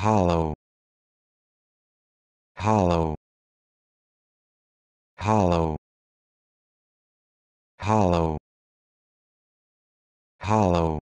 hollow hollow hollow hollow hollow